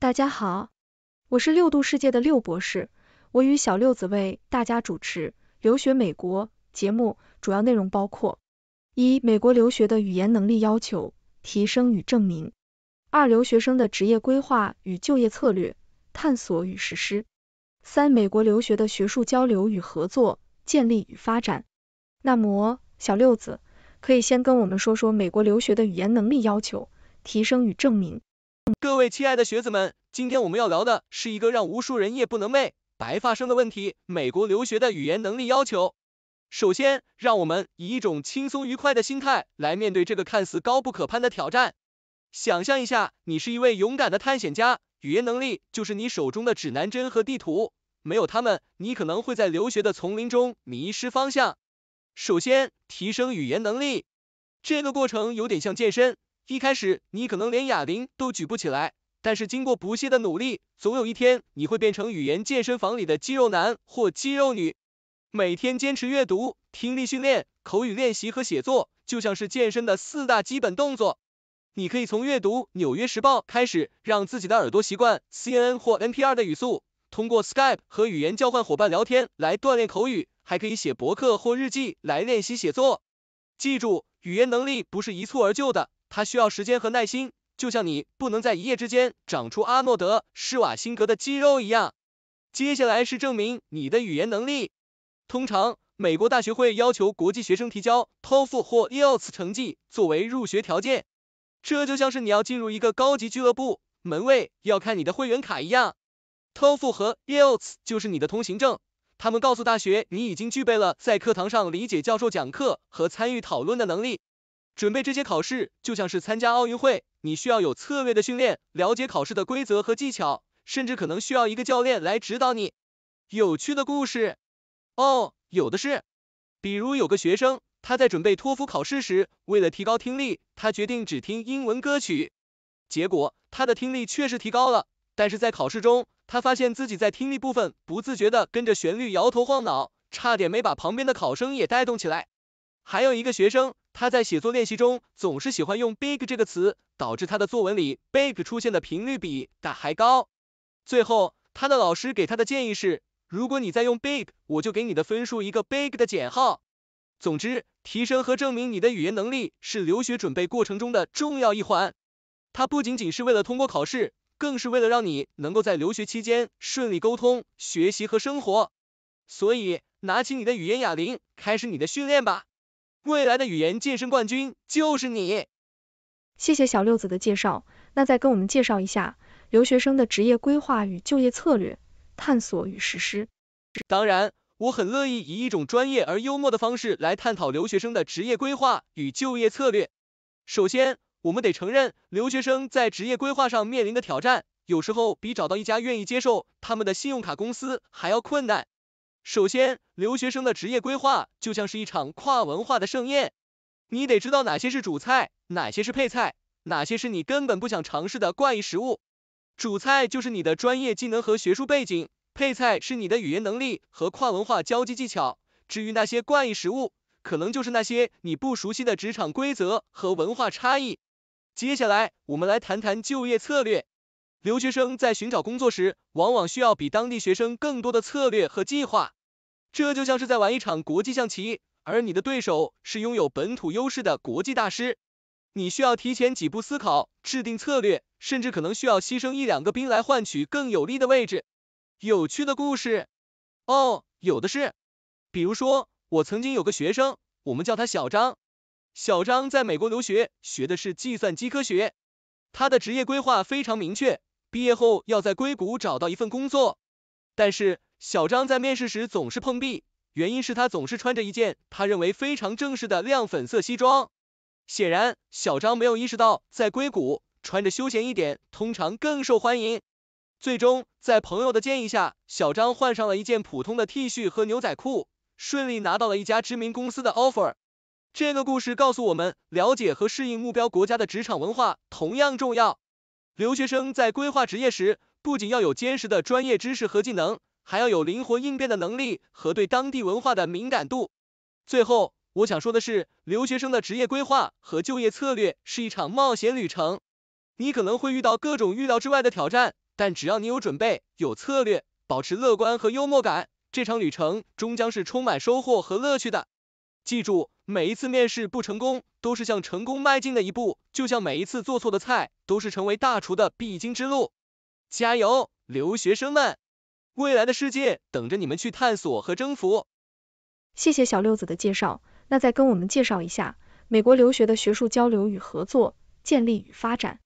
大家好，我是六度世界的六博士，我与小六子为大家主持留学美国节目。主要内容包括：一、美国留学的语言能力要求、提升与证明；二、留学生的职业规划与就业策略探索与实施；三、美国留学的学术交流与合作建立与发展。那么，小六子可以先跟我们说说美国留学的语言能力要求、提升与证明。各位亲爱的学子们，今天我们要聊的是一个让无数人夜不能寐、白发生的问题——美国留学的语言能力要求。首先，让我们以一种轻松愉快的心态来面对这个看似高不可攀的挑战。想象一下，你是一位勇敢的探险家，语言能力就是你手中的指南针和地图，没有它们，你可能会在留学的丛林中迷失方向。首先，提升语言能力，这个过程有点像健身。一开始你可能连哑铃都举不起来，但是经过不懈的努力，总有一天你会变成语言健身房里的肌肉男或肌肉女。每天坚持阅读、听力训练、口语练习和写作，就像是健身的四大基本动作。你可以从阅读《纽约时报》开始，让自己的耳朵习惯 CNN 或 NPR 的语速。通过 Skype 和语言交换伙伴聊天来锻炼口语，还可以写博客或日记来练习写作。记住，语言能力不是一蹴而就的。它需要时间和耐心，就像你不能在一夜之间长出阿诺德施瓦辛格的肌肉一样。接下来是证明你的语言能力。通常，美国大学会要求国际学生提交 TOEFL 或 IELTS 成绩作为入学条件，这就像是你要进入一个高级俱乐部，门卫要看你的会员卡一样。TOEFL 和 IELTS 就是你的通行证，他们告诉大学你已经具备了在课堂上理解教授讲课和参与讨论的能力。准备这些考试就像是参加奥运会，你需要有策略的训练，了解考试的规则和技巧，甚至可能需要一个教练来指导你。有趣的故事，哦，有的是。比如有个学生，他在准备托福考试时，为了提高听力，他决定只听英文歌曲。结果他的听力确实提高了，但是在考试中，他发现自己在听力部分不自觉地跟着旋律摇头晃脑，差点没把旁边的考生也带动起来。还有一个学生。他在写作练习中总是喜欢用 big 这个词，导致他的作文里 big 出现的频率比大还高。最后，他的老师给他的建议是，如果你再用 big，我就给你的分数一个 big 的减号。总之，提升和证明你的语言能力是留学准备过程中的重要一环。它不仅仅是为了通过考试，更是为了让你能够在留学期间顺利沟通、学习和生活。所以，拿起你的语言哑铃，开始你的训练吧。未来的语言健身冠军就是你。谢谢小六子的介绍，那再跟我们介绍一下留学生的职业规划与就业策略探索与实施。当然，我很乐意以一种专业而幽默的方式来探讨留学生的职业规划与就业策略。首先，我们得承认，留学生在职业规划上面临的挑战，有时候比找到一家愿意接受他们的信用卡公司还要困难。首先，留学生的职业规划就像是一场跨文化的盛宴，你得知道哪些是主菜，哪些是配菜，哪些是你根本不想尝试的怪异食物。主菜就是你的专业技能和学术背景，配菜是你的语言能力和跨文化交际技巧。至于那些怪异食物，可能就是那些你不熟悉的职场规则和文化差异。接下来，我们来谈谈就业策略。留学生在寻找工作时，往往需要比当地学生更多的策略和计划。这就像是在玩一场国际象棋，而你的对手是拥有本土优势的国际大师。你需要提前几步思考，制定策略，甚至可能需要牺牲一两个兵来换取更有利的位置。有趣的故事，哦，有的是。比如说，我曾经有个学生，我们叫他小张。小张在美国留学，学的是计算机科学。他的职业规划非常明确。毕业后要在硅谷找到一份工作，但是小张在面试时总是碰壁，原因是他总是穿着一件他认为非常正式的亮粉色西装。显然，小张没有意识到在硅谷穿着休闲一点通常更受欢迎。最终，在朋友的建议下，小张换上了一件普通的 T 恤和牛仔裤，顺利拿到了一家知名公司的 offer。这个故事告诉我们，了解和适应目标国家的职场文化同样重要。留学生在规划职业时，不仅要有坚实的专业知识和技能，还要有灵活应变的能力和对当地文化的敏感度。最后，我想说的是，留学生的职业规划和就业策略是一场冒险旅程。你可能会遇到各种预料之外的挑战，但只要你有准备、有策略，保持乐观和幽默感，这场旅程终将是充满收获和乐趣的。记住，每一次面试不成功，都是向成功迈进的一步。就像每一次做错的菜，都是成为大厨的必经之路。加油，留学生们！未来的世界等着你们去探索和征服。谢谢小六子的介绍，那再跟我们介绍一下美国留学的学术交流与合作建立与发展。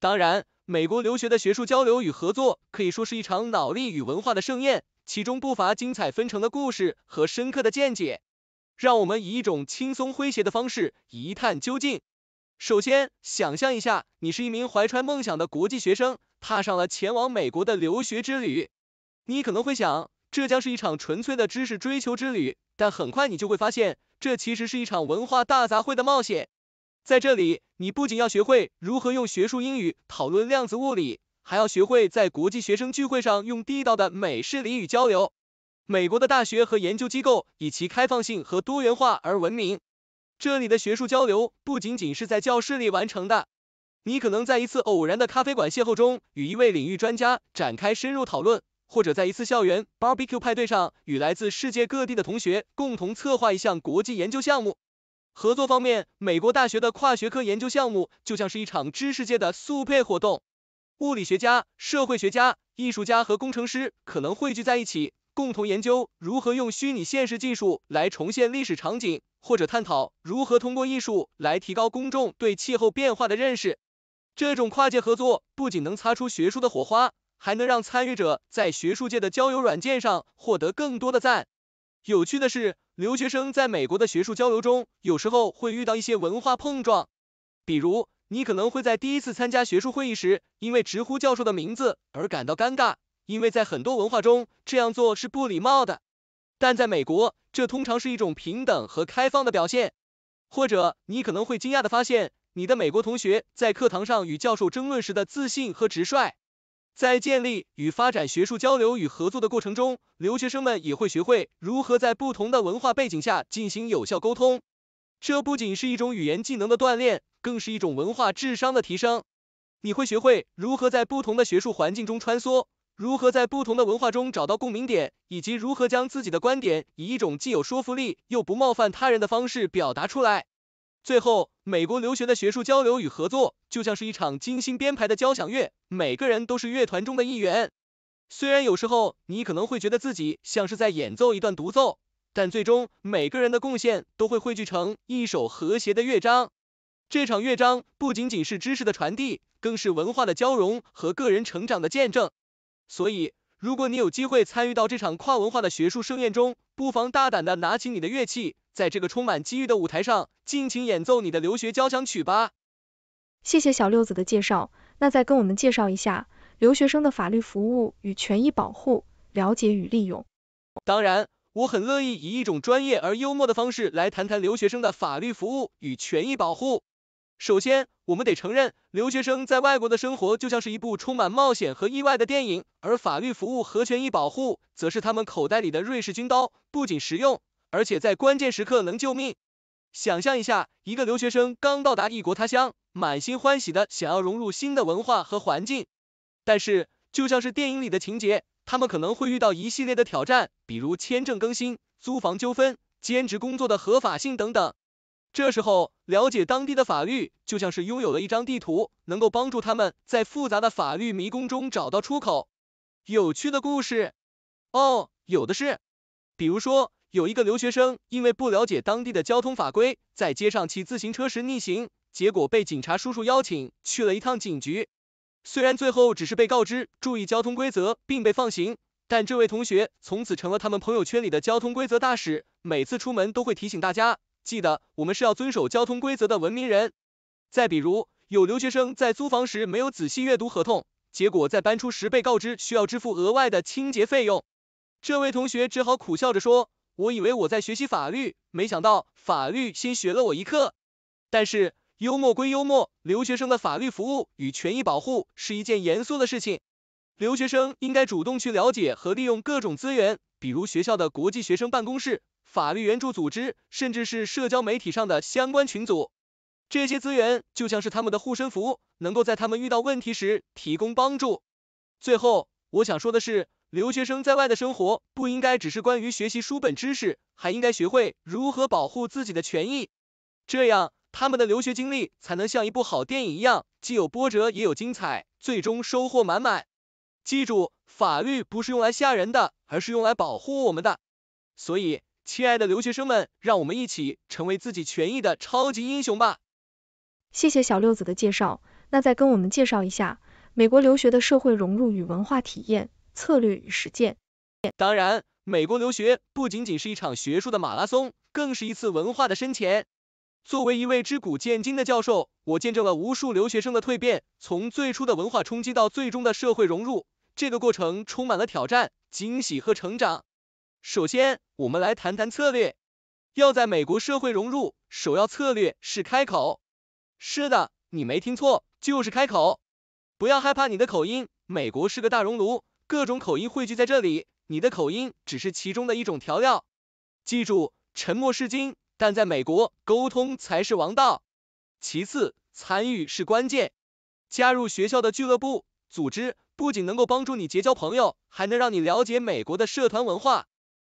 当然，美国留学的学术交流与合作可以说是一场脑力与文化的盛宴，其中不乏精彩纷呈的故事和深刻的见解。让我们以一种轻松诙谐的方式一探究竟。首先，想象一下，你是一名怀揣梦想的国际学生，踏上了前往美国的留学之旅。你可能会想，这将是一场纯粹的知识追求之旅。但很快你就会发现，这其实是一场文化大杂烩的冒险。在这里，你不仅要学会如何用学术英语讨论量子物理，还要学会在国际学生聚会上用地道的美式俚语交流。美国的大学和研究机构以其开放性和多元化而闻名。这里的学术交流不仅仅是在教室里完成的，你可能在一次偶然的咖啡馆邂逅中与一位领域专家展开深入讨论，或者在一次校园 barbecue 派对上与来自世界各地的同学共同策划一项国际研究项目。合作方面，美国大学的跨学科研究项目就像是一场知识界的速配活动，物理学家、社会学家、艺术家和工程师可能汇聚在一起。共同研究如何用虚拟现实技术来重现历史场景，或者探讨如何通过艺术来提高公众对气候变化的认识。这种跨界合作不仅能擦出学术的火花，还能让参与者在学术界的交友软件上获得更多的赞。有趣的是，留学生在美国的学术交流中，有时候会遇到一些文化碰撞，比如你可能会在第一次参加学术会议时，因为直呼教授的名字而感到尴尬。因为在很多文化中这样做是不礼貌的，但在美国，这通常是一种平等和开放的表现。或者你可能会惊讶的发现，你的美国同学在课堂上与教授争论时的自信和直率。在建立与发展学术交流与合作的过程中，留学生们也会学会如何在不同的文化背景下进行有效沟通。这不仅是一种语言技能的锻炼，更是一种文化智商的提升。你会学会如何在不同的学术环境中穿梭。如何在不同的文化中找到共鸣点，以及如何将自己的观点以一种既有说服力又不冒犯他人的方式表达出来。最后，美国留学的学术交流与合作就像是一场精心编排的交响乐，每个人都是乐团中的一员。虽然有时候你可能会觉得自己像是在演奏一段独奏，但最终每个人的贡献都会汇聚成一首和谐的乐章。这场乐章不仅仅是知识的传递，更是文化的交融和个人成长的见证。所以，如果你有机会参与到这场跨文化的学术盛宴中，不妨大胆的拿起你的乐器，在这个充满机遇的舞台上，尽情演奏你的留学交响曲吧。谢谢小六子的介绍，那再跟我们介绍一下留学生的法律服务与权益保护，了解与利用。当然，我很乐意以一种专业而幽默的方式来谈谈留学生的法律服务与权益保护。首先，我们得承认，留学生在外国的生活就像是一部充满冒险和意外的电影，而法律服务和权益保护则是他们口袋里的瑞士军刀，不仅实用，而且在关键时刻能救命。想象一下，一个留学生刚到达异国他乡，满心欢喜的想要融入新的文化和环境，但是就像是电影里的情节，他们可能会遇到一系列的挑战，比如签证更新、租房纠纷、兼职工作的合法性等等。这时候了解当地的法律就像是拥有了一张地图，能够帮助他们在复杂的法律迷宫中找到出口。有趣的故事，哦，有的是。比如说，有一个留学生因为不了解当地的交通法规，在街上骑自行车时逆行，结果被警察叔叔邀请去了一趟警局。虽然最后只是被告知注意交通规则并被放行，但这位同学从此成了他们朋友圈里的交通规则大使，每次出门都会提醒大家。记得，我们是要遵守交通规则的文明人。再比如，有留学生在租房时没有仔细阅读合同，结果在搬出时被告知需要支付额外的清洁费用，这位同学只好苦笑着说：“我以为我在学习法律，没想到法律先学了我一课。”但是，幽默归幽默，留学生的法律服务与权益保护是一件严肃的事情。留学生应该主动去了解和利用各种资源，比如学校的国际学生办公室。法律援助组织，甚至是社交媒体上的相关群组，这些资源就像是他们的护身符，能够在他们遇到问题时提供帮助。最后，我想说的是，留学生在外的生活不应该只是关于学习书本知识，还应该学会如何保护自己的权益，这样他们的留学经历才能像一部好电影一样，既有波折也有精彩，最终收获满满。记住，法律不是用来吓人的，而是用来保护我们的，所以。亲爱的留学生们，让我们一起成为自己权益的超级英雄吧！谢谢小六子的介绍，那再跟我们介绍一下美国留学的社会融入与文化体验策略与实践。当然，美国留学不仅仅是一场学术的马拉松，更是一次文化的深潜。作为一位知古见今的教授，我见证了无数留学生的蜕变，从最初的文化冲击到最终的社会融入，这个过程充满了挑战、惊喜和成长。首先，我们来谈谈策略。要在美国社会融入，首要策略是开口。是的，你没听错，就是开口。不要害怕你的口音，美国是个大熔炉，各种口音汇聚在这里，你的口音只是其中的一种调料。记住，沉默是金，但在美国，沟通才是王道。其次，参与是关键。加入学校的俱乐部、组织，不仅能够帮助你结交朋友，还能让你了解美国的社团文化。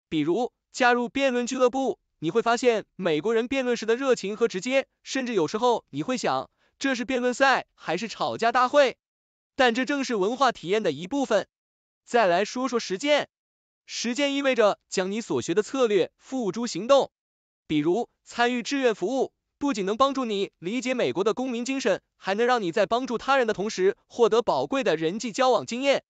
比如加入辩论俱乐部，你会发现美国人辩论时的热情和直接，甚至有时候你会想这是辩论赛还是吵架大会，但这正是文化体验的一部分。再来说说实践，实践意味着将你所学的策略付诸行动。比如参与志愿服务，不仅能帮助你理解美国的公民精神，还能让你在帮助他人的同时获得宝贵的人际交往经验。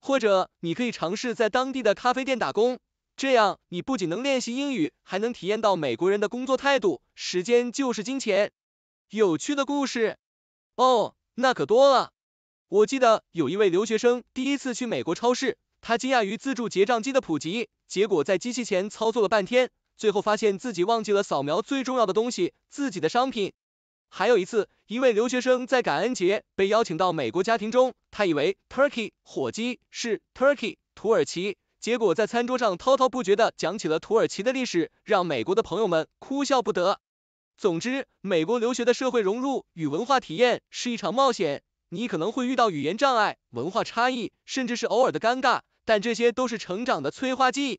或者你可以尝试在当地的咖啡店打工。这样，你不仅能练习英语，还能体验到美国人的工作态度，时间就是金钱。有趣的故事哦，那可多了。我记得有一位留学生第一次去美国超市，他惊讶于自助结账机的普及，结果在机器前操作了半天，最后发现自己忘记了扫描最重要的东西——自己的商品。还有一次，一位留学生在感恩节被邀请到美国家庭中，他以为 turkey 火鸡是 turkey 土耳其。结果在餐桌上滔滔不绝地讲起了土耳其的历史，让美国的朋友们哭笑不得。总之，美国留学的社会融入与文化体验是一场冒险，你可能会遇到语言障碍、文化差异，甚至是偶尔的尴尬，但这些都是成长的催化剂。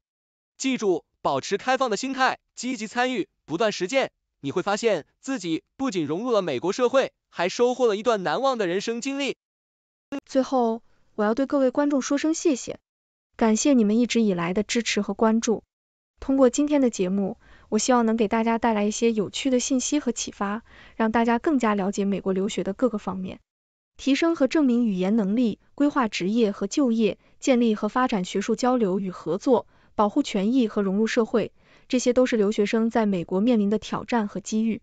记住，保持开放的心态，积极参与，不断实践，你会发现自己不仅融入了美国社会，还收获了一段难忘的人生经历。最后，我要对各位观众说声谢谢。感谢你们一直以来的支持和关注。通过今天的节目，我希望能给大家带来一些有趣的信息和启发，让大家更加了解美国留学的各个方面，提升和证明语言能力，规划职业和就业，建立和发展学术交流与合作，保护权益和融入社会，这些都是留学生在美国面临的挑战和机遇。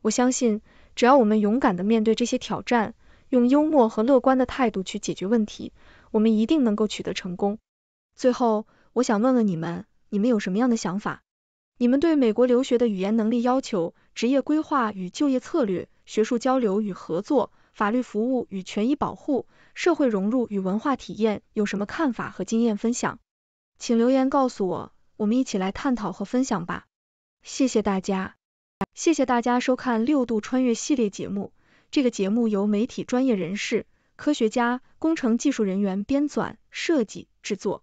我相信，只要我们勇敢的面对这些挑战，用幽默和乐观的态度去解决问题，我们一定能够取得成功。最后，我想问问你们，你们有什么样的想法？你们对美国留学的语言能力要求、职业规划与就业策略、学术交流与合作、法律服务与权益保护、社会融入与文化体验有什么看法和经验分享？请留言告诉我，我们一起来探讨和分享吧。谢谢大家，谢谢大家收看六度穿越系列节目。这个节目由媒体专业人士、科学家、工程技术人员编纂、设计、制作。